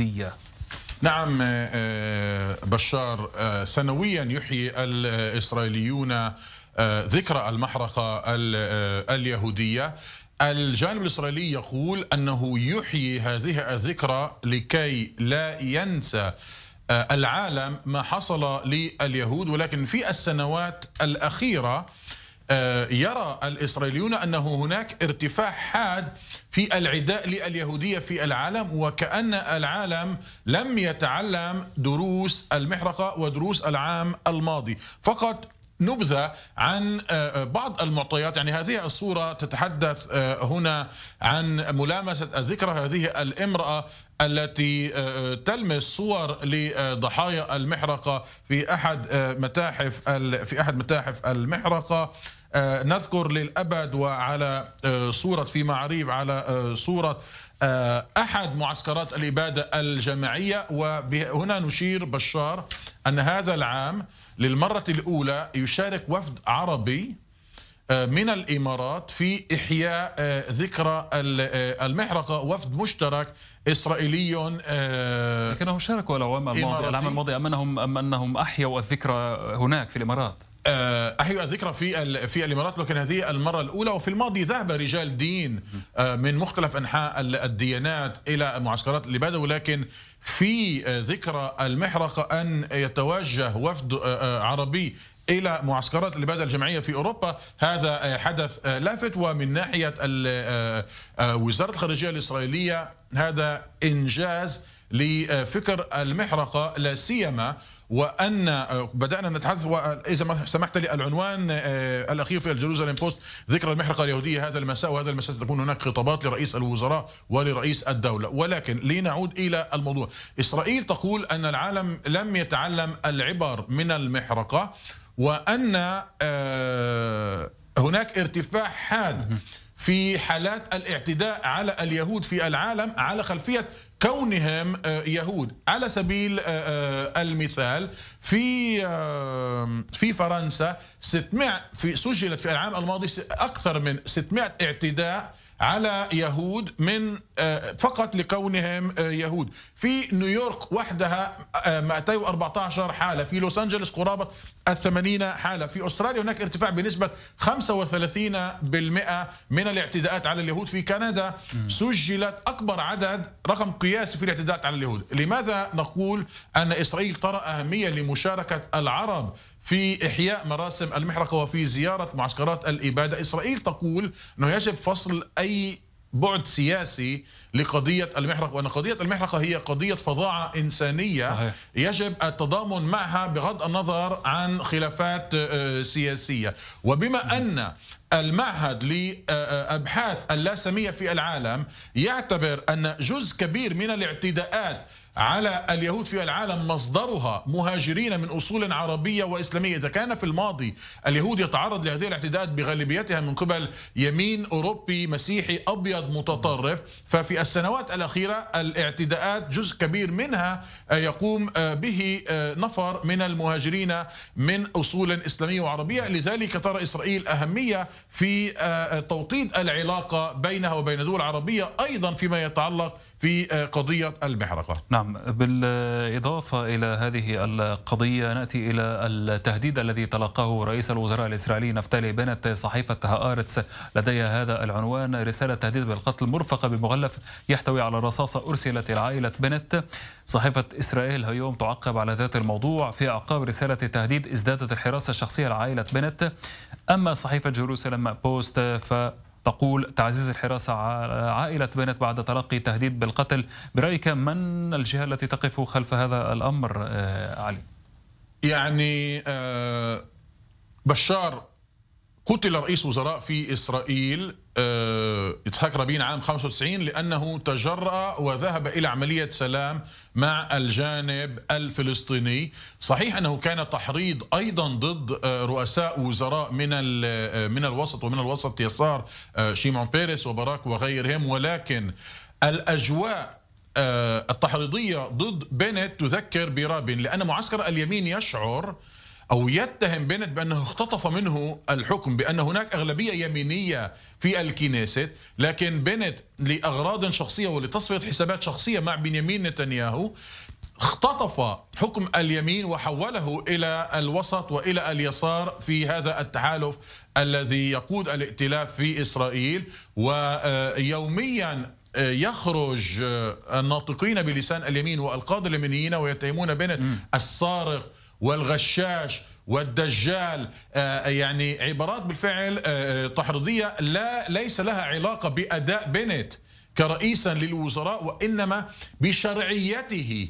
السعودية نعم آه، آه، بشار آه، سنويا يحيي الإسرائيليون ذكرى المحرقة اليهودية الجانب الإسرائيلي يقول أنه يحيي هذه الذكرى لكي لا ينسى العالم ما حصل لليهود ولكن في السنوات الأخيرة آه، يرى الإسرائيليون أنه هناك ارتفاع حاد في العداء لليهودية في العالم وكأن العالم لم يتعلم دروس المحرقة ودروس العام الماضي فقط نبذه عن آه، بعض المعطيات يعني هذه الصوره تتحدث آه، هنا عن ملامسه ذكرى هذه الامراه التي آه، تلمس صور لضحايا المحرقه في احد متاحف في احد متاحف المحرقه نذكر للابد وعلى صوره في معريف على صوره احد معسكرات الاباده الجماعيه وهنا نشير بشار ان هذا العام للمرة الأولى يشارك وفد عربي آه، من الإمارات في إحياء آه، ذكرى آه، المحرقة وفد مشترك إسرائيلي لكنهم شاركوا العام الماضي العام الماضي أم أنهم أم أنهم أحيوا الذكرى هناك في الإمارات آه، احيوا الذكرى في في الامارات لكن هذه المره الاولى وفي الماضي ذهب رجال دين آه، من مختلف انحاء الديانات الى معسكرات الاباده ولكن في آه، ذكرى المحرقه ان يتوجه وفد عربي الى معسكرات الاباده الجماعيه في اوروبا هذا حدث لافت ومن ناحيه وزاره الخارجيه الاسرائيليه هذا انجاز لفكر المحرقة لا سيما وان بدانا نتحدث اذا ما سمحت لي العنوان آه، الاخير في الجيروزالم بوست ذكرى المحرقه اليهوديه هذا المساء وهذا المساء ستكون هناك خطابات لرئيس الوزراء ولرئيس الدوله ولكن لنعود الى الموضوع اسرائيل تقول ان العالم لم يتعلم العبر من المحرقه وان آه، هناك ارتفاع حاد في حالات الاعتداء على اليهود في العالم على خلفيه كونهم آه، يهود على سبيل آه، آه، المثال في في فرنسا 600 في سجلت في العام الماضي اكثر من 600 اعتداء على يهود من آه، فقط لكونهم آه، يهود في نيويورك وحدها 214 آه، حالة في لوس أنجلوس قرابة الثمانين حالة في أستراليا هناك ارتفاع بنسبة 35% من الاعتداءات على اليهود في كندا سجلت أكبر عدد رقم قياسي في الاعتداءات على اليهود لماذا نقول أن إسرائيل ترى أهمية لمشاركة العرب في إحياء مراسم المحرقة وفي زيارة معسكرات الإبادة إسرائيل تقول أنه يجب فصل أي بعد سياسي لقضية المحرقة وأن قضية المحرقة هي قضية فظاعة إنسانية صحيح. يجب التضامن معها بغض النظر عن خلافات آه، سياسية وبما أن المعهد لأبحاث اللاسمية في العالم يعتبر أن جزء كبير من الاعتداءات على اليهود في العالم مصدرها مهاجرين من أصول عربية وإسلامية إذا كان في الماضي اليهود يتعرض لهذه الاعتداءات بغالبيتها من قبل يمين أوروبي مسيحي أبيض متطرف ففي السنوات الأخيرة الاعتداءات جزء كبير منها يقوم آه، به آه، نفر من المهاجرين من أصول إسلامية وعربية لذلك ترى إسرائيل أهمية في آه، توطيد العلاقة بينها وبين دول عربية أيضا فيما يتعلق في آه, قضية المحرقة نعم بالإضافة إلى هذه القضية نأتي إلى التهديد الذي تلقاه رئيس الوزراء الإسرائيلي نفتالي بنت صحيفة هآرتس لديها هذا العنوان رسالة تهديد بالقتل مرفقة بمغلف يحتوي على رصاصة أرسلت إلى عائلة بنت صحيفة إسرائيل هيوم تعقب على ذات الموضوع في أعقاب رسالة تهديد ازدادت الحراسة الشخصية لعائلة بنت أما صحيفة جيروسالم بوست ف تقول تعزيز الحراسة على عائلة بنت بعد تلقي تهديد بالقتل برأيك من الجهة التي تقف خلف هذا الأمر آه، علي؟ يعني آه، بشار قتل رئيس وزراء في إسرائيل آه، إسحاق رابين عام 95 لأنه تجرأ وذهب إلى عملية سلام مع الجانب الفلسطيني صحيح أنه كان تحريض أيضا ضد آه، رؤساء وزراء من آه، من الوسط ومن الوسط يسار شيمون بيريس وبراك وغيرهم ولكن الأجواء التحريضية ضد بنت تذكر برابين لأن معسكر اليمين يشعر أو يتهم بنت بأنه اختطف منه الحكم بأن هناك أغلبية يمينية في الكنيست لكن بنت لأغراض شخصية ولتصفية حسابات شخصية مع بنيامين نتنياهو اختطف حكم اليمين وحوله الى الوسط والى اليسار في هذا التحالف الذي يقود الائتلاف في اسرائيل ويوميا آه، يخرج آه، الناطقين بلسان اليمين والقاضي اليمينيين ويتهمون بنت السارق والغشاش والدجال آه، يعني عبارات بالفعل تحريضيه آه، آه، لا ليس لها علاقه باداء بنت كرئيسا للوزراء وانما بشرعيته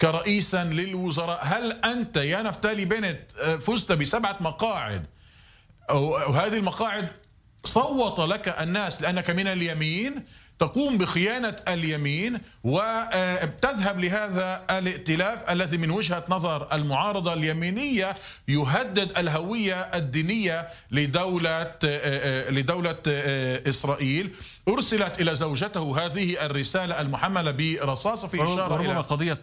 كرئيسا للوزراء هل انت يا نفتالي بنت فزت بسبعه مقاعد وهذه المقاعد صوت لك الناس لانك من اليمين تقوم بخيانة اليمين وتذهب آه، لهذا الائتلاف الذي من وجهة نظر المعارضة اليمينية يهدد الهوية الدينية لدولة آه، آه، لدولة إسرائيل أرسلت إلى زوجته هذه الرسالة المحملة برصاصة في إشارة ربما إلى قضية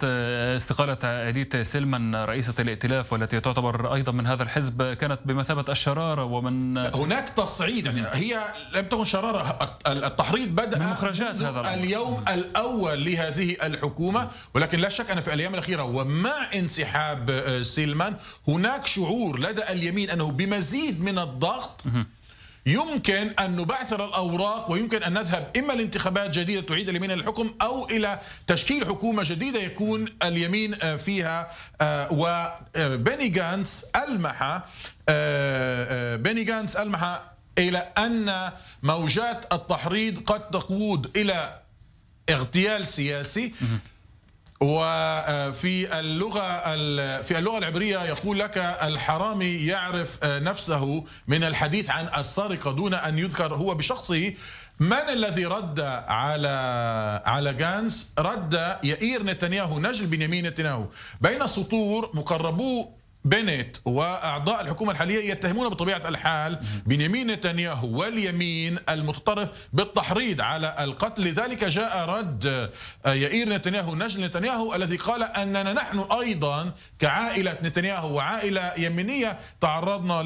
استقالة أديت سلمان رئيسة الائتلاف والتي تعتبر أيضا من هذا الحزب كانت بمثابة الشرارة ومن هناك تصعيد يعني هي لم تكن شرارة التحريض بدأ من مخرجات هذا الأمر. اليوم الأول لهذه الحكومة ولكن لا شك أن في الأيام الأخيرة ومع انسحاب آه، سلمان هناك شعور لدى اليمين أنه بمزيد من الضغط يمكن أن نبعثر الأوراق ويمكن أن نذهب إما لانتخابات جديدة تعيد اليمين الحكم أو إلى تشكيل حكومة جديدة يكون اليمين آه، فيها آه، وبني آه، جانس ألمح بني جانس ألمح إلى أن موجات التحريض قد تقود إلى اغتيال سياسي وفي اللغه في اللغه العبريه يقول لك الحرامي يعرف نفسه من الحديث عن السرقه دون ان يذكر هو بشخصه من الذي رد على على جانس رد يئير نتنياهو نجل بنيامين نتنياهو بين سطور مقربو بنت واعضاء الحكومه الحاليه يتهمون بطبيعه الحال بنيامين نتنياهو واليمين المتطرف بالتحريض على القتل لذلك جاء رد يائير نتنياهو نجل نتنياهو الذي قال اننا نحن ايضا كعائله نتنياهو وعائله يمينيه تعرضنا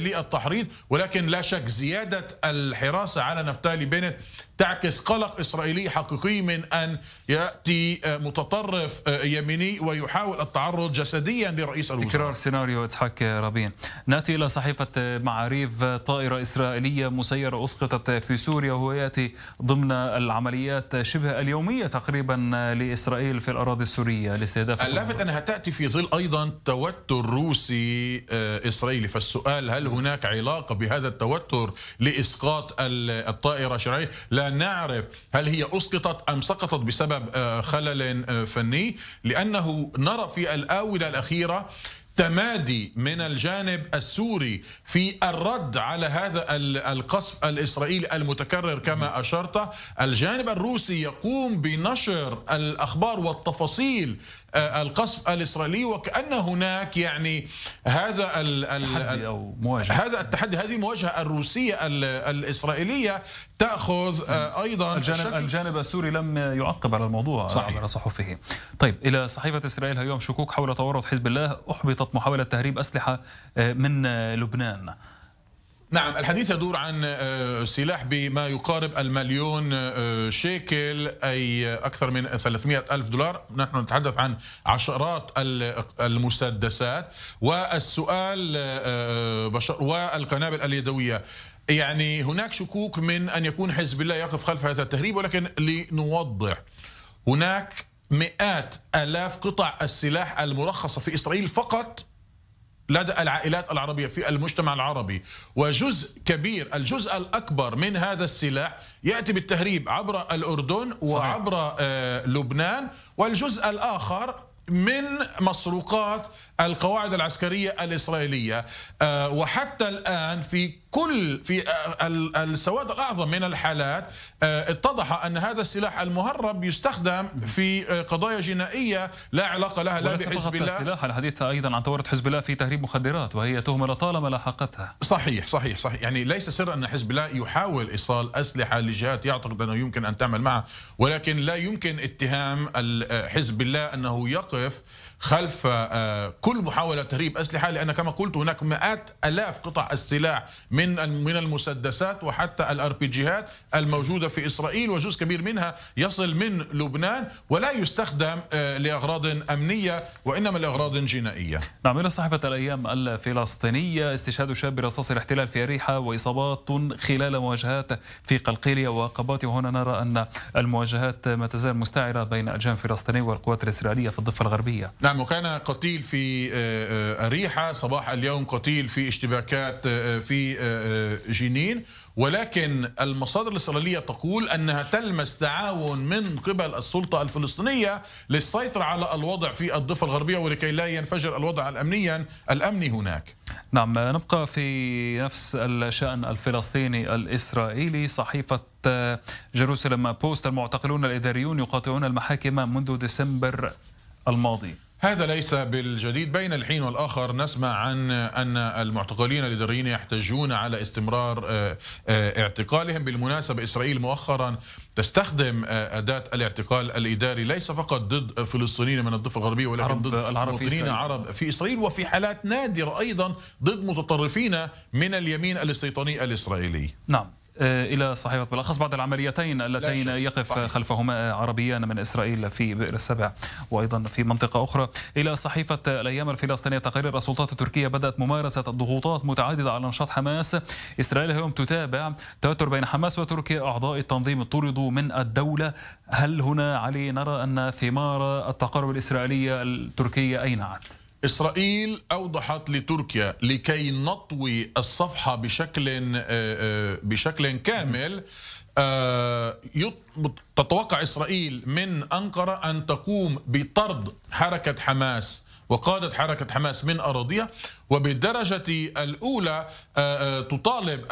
للتحريض ولكن لا شك زياده الحراسه على نفتالي بنت تعكس قلق اسرائيلي حقيقي من ان ياتي متطرف يميني ويحاول التعرض جسديا لرئيس الوزراء تكرار سيناريو إسحاق رابين نأتي إلى صحيفة معاريف طائرة إسرائيلية مسيرة أسقطت في سوريا وهو يأتي ضمن العمليات شبه اليومية تقريبا لإسرائيل في الأراضي السورية لاستهداف اللافت أنها تأتي في ظل أيضا توتر روسي آه، إسرائيلي فالسؤال هل هناك علاقة بهذا التوتر لإسقاط الطائرة شرعي لا نعرف هل هي أسقطت أم سقطت بسبب آه، خلل آه، فني لأنه نرى في الآونة الأخيرة تمادي من الجانب السوري في الرد على هذا القصف الاسرائيلي المتكرر كما اشرت، الجانب الروسي يقوم بنشر الاخبار والتفاصيل آه، القصف الاسرائيلي وكان هناك يعني هذا ال أو مواجهة. هذا التحدي هذه المواجهه الروسيه الاسرائيليه تاخذ آه، ايضا الجانب الجانب السوري لم يعقب على الموضوع آه، صحيح. عبر صحفه. طيب الى صحيفه اسرائيل اليوم شكوك حول تورط حزب الله احبطت محاوله تهريب اسلحه من لبنان. نعم الحديث يدور عن آه، سلاح بما يقارب المليون آه، شيكل أي أكثر من 300 ألف دولار نحن نتحدث عن عشرات المسدسات والسؤال آه، بشر والقنابل اليدوية يعني هناك شكوك من أن يكون حزب الله يقف خلف هذا التهريب ولكن لنوضح هناك مئات آلاف قطع السلاح المرخصة في إسرائيل فقط لدى العائلات العربية في المجتمع العربي وجزء كبير الجزء الأكبر من هذا السلاح يأتي بالتهريب عبر الأردن وعبر صحيح. آه، لبنان والجزء الآخر من مسروقات القواعد العسكرية الإسرائيلية آه، وحتى الآن في كل في آه، السواد الأعظم من الحالات آه، اتضح أن هذا السلاح المهرب يستخدم في قضايا جنائية لا علاقة لها لا بحزب الله السلاح الحديث أيضا عن تورط حزب الله في تهريب مخدرات وهي تهمة لطالما لاحقتها صحيح صحيح صحيح يعني ليس سر أن حزب الله يحاول إيصال أسلحة لجهات يعتقد أنه يمكن أن تعمل معه ولكن لا يمكن اتهام حزب الله أنه يقف خلف آه، كل محاولة تهريب أسلحة لأن كما قلت هناك مئات ألاف قطع السلاح من من المسدسات وحتى الار بي جيهات الموجودة في إسرائيل وجزء كبير منها يصل من لبنان ولا يستخدم آه، لأغراض أمنية وإنما لأغراض جنائية نعم إلى صحيفة الأيام الفلسطينية استشهاد شاب برصاص الاحتلال في أريحة وإصابات خلال مواجهات في قلقيلية وقبات وهنا نرى أن المواجهات ما تزال مستعرة بين الجانب الفلسطيني والقوات الإسرائيلية في الضفة الغربية نعم وكان قتيل في آه، آه، أريحة صباح اليوم قتيل في اشتباكات آه، في جنين ولكن المصادر الإسرائيلية تقول أنها تلمس تعاون من قبل السلطة الفلسطينية للسيطرة على الوضع في الضفة الغربية ولكي لا ينفجر الوضع الأمنيا الأمني هناك نعم نبقى في نفس الشأن الفلسطيني الإسرائيلي صحيفة جيروسلم بوست المعتقلون الإداريون يقاطعون المحاكم منذ ديسمبر الماضي هذا ليس بالجديد بين الحين والآخر نسمع عن أن المعتقلين الإداريين يحتجون على استمرار آه، آه، اعتقالهم بالمناسبة إسرائيل مؤخرا تستخدم آه، أداة الاعتقال الإداري ليس فقط ضد فلسطينيين من الضفة الغربية ولكن ضد مواطنين عرب في إسرائيل وفي حالات نادرة أيضا ضد متطرفين من اليمين الاستيطاني الإسرائيلي نعم آه، إلى صحيفة بالأخص بعد العمليتين اللتين يقف خلفهما عربيان من إسرائيل في بئر السبع وأيضا في منطقة أخرى إلى صحيفة الأيام الفلسطينية تقرير السلطات التركية بدأت ممارسة الضغوطات متعددة على نشاط حماس إسرائيل اليوم تتابع توتر بين حماس وتركيا أعضاء التنظيم طردوا من الدولة هل هنا علي نرى أن ثمار التقارب الإسرائيلية التركية أين عاد؟ إسرائيل أوضحت لتركيا لكي نطوي الصفحة بشكل آه، آه، بشكل كامل آه، تتوقع إسرائيل من أنقرة أن تقوم بطرد حركة حماس وقادة حركة حماس من أراضيها وبالدرجة الأولى تطالب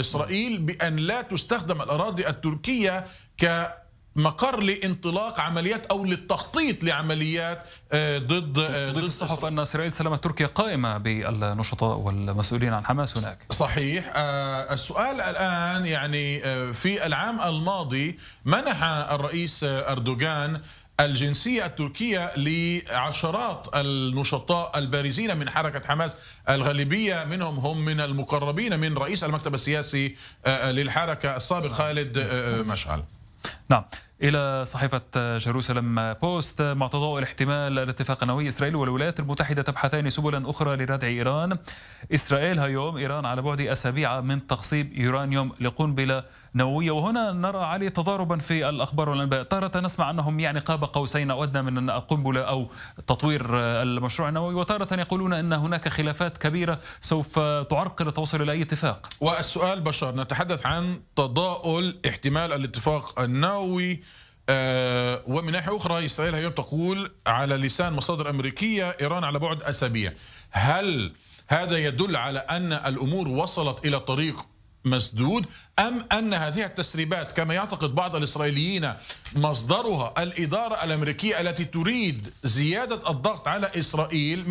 إسرائيل بأن لا تستخدم الأراضي التركية ك مقر لانطلاق عمليات او للتخطيط لعمليات آه، ضد آه، ضد الصحف ان اسرائيل سلمت تركيا قائمه بالنشطاء والمسؤولين عن حماس هناك صحيح آه، السؤال الان يعني في العام الماضي منح الرئيس اردوغان الجنسية التركية لعشرات النشطاء البارزين من حركة حماس الغالبية منهم هم من المقربين من رئيس المكتب السياسي للحركة السابق خالد مشعل نعم إلى صحيفة جيروسالم بوست مع تضاؤل احتمال الاتفاق النووي إسرائيل والولايات المتحدة تبحثان سبلا أخرى لردع إيران إسرائيل هيوم إيران على بعد أسابيع من تخصيب يورانيوم لقنبلة نووية وهنا نرى علي تضاربا في الأخبار والأنباء تارة نسمع أنهم يعني قاب قوسين أو أدنى من القنبله أو تطوير المشروع النووي وتارة يقولون أن هناك خلافات كبيرة سوف تعرقل التوصل إلى أي اتفاق والسؤال بشار نتحدث عن تضاؤل احتمال الاتفاق النووي آه، ومن ناحية أخرى إسرائيل اليوم تقول على لسان مصادر أمريكية إيران على بعد أسابيع هل هذا يدل على أن الأمور وصلت إلى طريق مسدود أم أن هذه التسريبات كما يعتقد بعض الإسرائيليين مصدرها الإدارة الأمريكية التي تريد زيادة الضغط على إسرائيل